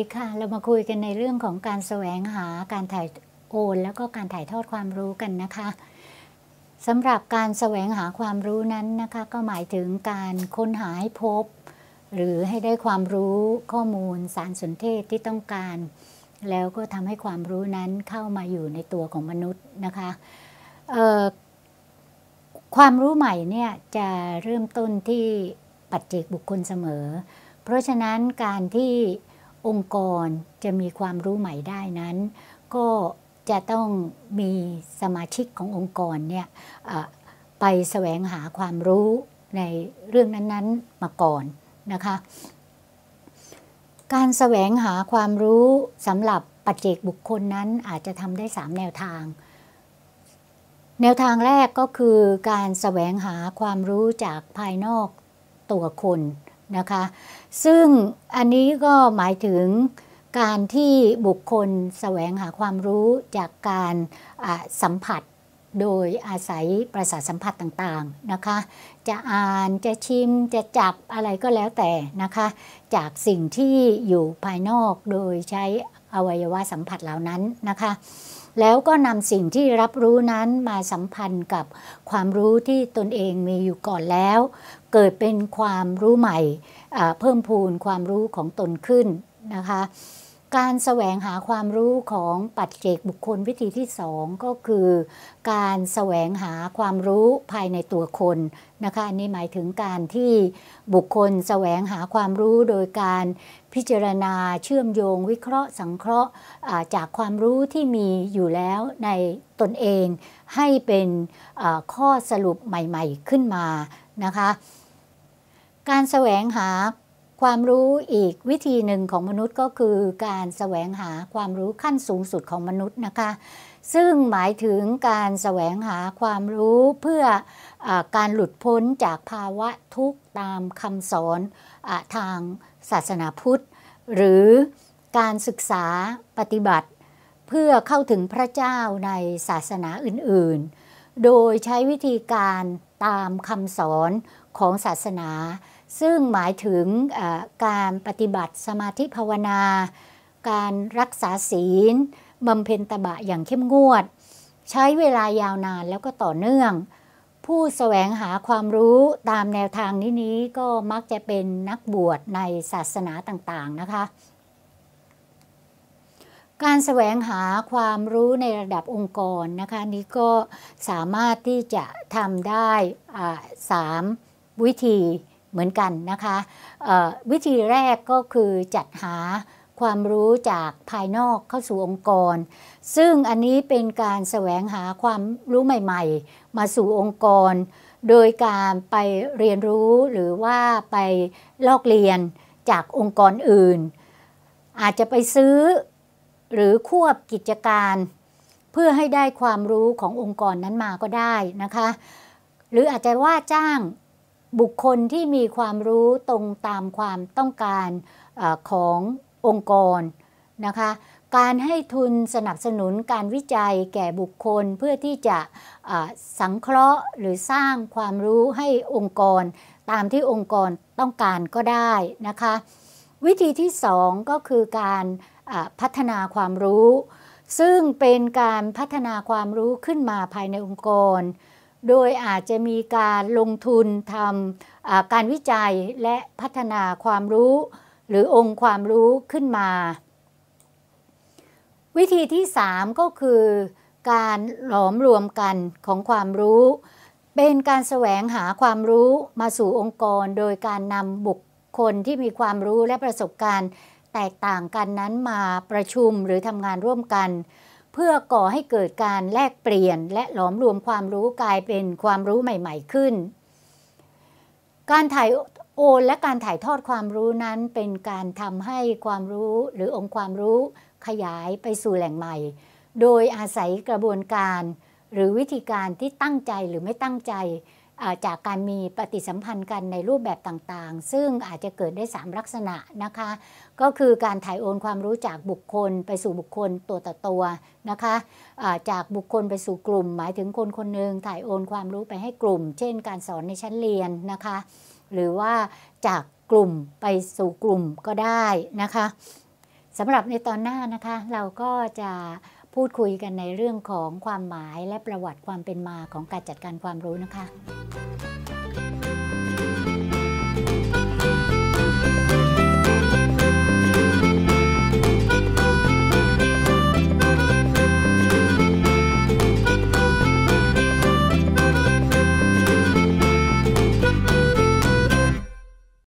ีค่ะ เรามาคุยกันในเรื่องของการแสวงหาการถ่ายโอน แล้วก็การถ่ายทอดความรู้กันนะคะสำหรับการแสวงหาความรู้นั้นนะคะก็หมายถึงการค้นหาให้พบ หรือให้ได้ความรู้ข้อมูลสารสนเทศที่ต้องการ แล้วก็ทำให้ความรู้นั้นเข้ามาอยู่ในตัวของมนุษย์นะคะความรู้ใหม่เนี่ยจะเริ่มต้นที่ปัจเจกบุคคลเสมอ เพราะฉะนั้นการที่องค์กรจะมีความรู้ใหม่ได้นั้น ก็จะต้องมีสมาชิกขององค์กรเนี่ยไปแสวงหาความรู้ในเรื่องนั้นๆมาก่อนนะคะการแสวงหาความรู้สำหรับปัจเจกบุคคลนั้นอาจจะทำได้ 3 แนวทาง แนวทางแรกก็คือการแสวงหาความรู้จากภายนอกตัวคนนะคะซึ่งอันนี้ก็หมายถึงการที่บุคคลแสวงหาความรู้จากการสัมผัสโดยอาศัยประสาทสัมผัสต่างๆ นะคะ จะอ่าน จะชิม จะจับอะไรก็แล้วแต่นะคะ จากสิ่งที่อยู่ภายนอกโดยใช้อวัยวะสัมผัสเหล่านั้นนะคะ แล้วก็นำสิ่งที่รับรู้นั้นมาสัมพันธ์กับความรู้ที่ตนเองมีอยู่ก่อนแล้ว เกิดเป็นความรู้ใหม่ เพิ่มพูนความรู้ของตนขึ้นนะคะการแสวงหาความรู้ของปัจเจกบุคคลวิธีที่สองก็คือ การแสวงหาความรู้ภายในตัวคนนะคะอันนี้หมายถึงการที่บุคคลแสวงหาความรู้โดยการพิจารณาเชื่อมโยงวิเคราะห์สังเคราะห์จากความรู้ที่มีอยู่แล้วในตนเองให้เป็นข้อสรุปใหม่ๆขึ้นมานะคะการแสวงหาความรู้อีกวิธีหนึ่งของมนุษย์ก็คือการแสวงหาความรู้ขั้นสูงสุดของมนุษย์นะคะซึ่งหมายถึงการแสวงหาความรู้เพื่ออการหลุดพ้นจากภาวะทุกข์ตามคำสอนอทางศาสนาพุทธ หรือการศึกษาปฏิบัติ เพื่อเข้าถึงพระเจ้าในศาสนาอื่น ๆ โดยใช้วิธีการตามคำสอนของศาสนาซึ่งหมายถึงการปฏิบัติสมาธิภาวนา การรักษาศีลบำเพ็ญตบะอย่างเข้มงวด ใช้เวลายาวนานแล้วก็ต่อเนื่อง ผู้สแสวงหาความรู้ตามแนวทางนี้นี้ก็มักจะเป็นนักบวชในศาสนาต่างๆนะคะ การสแสวงหาความรู้ในระดับองค์กรนะคะ นี้ก็สามารถที่จะทำได้สามวิธีเหมือนกันนะคะวิธีแรกก็คือจัดหาความรู้จากภายนอกเข้าสู่องค์กร ซึ่งอันนี้เป็นการแสวงหาความรู้ใหม่ ๆ มาสู่องค์กร โดยการไปเรียนรู้หรือว่าไปลอกเรียนจากองค์กรอื่น อาจจะไปซื้อหรือควบกิจการเพื่อให้ได้ความรู้ขององค์กรนั้นมาก็ได้นะคะหรืออาจจะว่าจ้างบุคคลที่มีความรู้ตรงตามความต้องการอขององค์กรนะคะการให้ทุนสนับสนุนการวิจัยแก่บุคคลเพื่อที่จะสังเคราะห์หรือสร้างความรู้ให้องค์กรตามที่องค์กรต้องการก็ได้นะคะวิธีที่สองก็คือการพัฒนาความรู้ซึ่งเป็นการพัฒนาความรู้ขึ้นมาภายในองค์กรโดยอาจจะมีการลงทุนทำการวิจัยและพัฒนาความรู้หรือองค์ความรู้ขึ้นมา วิธีที่ 3 ก็คือการหลอมรวมกันของความรู้ เป็นการแสวงหาความรู้มาสู่องค์กร โดยการนำบุคคลที่มีความรู้และประสบการณ์ แตกต่างกันนั้นมาประชุมหรือทำงานร่วมกันเพื่อก่อให้เกิดการแลกเปลี่ยนและหลอมรวมความรู้กลายเป็นความรู้ใหม่ๆขึ้น การถ่ายโอน และการถ่ายทอดความรู้นั้นเป็นการทำให้ความรู้หรือองค์ความรู้ขยายไปสู่แหล่งใหม่ โดยอาศัยกระบวนการหรือวิธีการที่ตั้งใจหรือไม่ตั้งใจจากการมีปฏิสัมพันธ์กันในรูปแบบต่างๆ ซึ่งอาจจะเกิดได้ 3 ลักษณะนะคะ ก็คือการถ่ายโอนความรู้จากบุคคล ไปสู่บุคคลตัวต่อตัวนะคะจากบุคคลไปสู่กลุ่มหมายถึงคนคนหนึ่งถ่ายโอนความรู้ไปให้กลุ่ม เช่นการสอนในชั้นเรียนนะคะ หรือว่าจากกลุ่มไปสู่กลุ่มก็ได้นะคะสำหรับในตอนหน้านะคะเราก็จะพูดคุยกันในเรื่องของความหมายและประวัติความเป็นมาของการจัดการความรู้นะคะ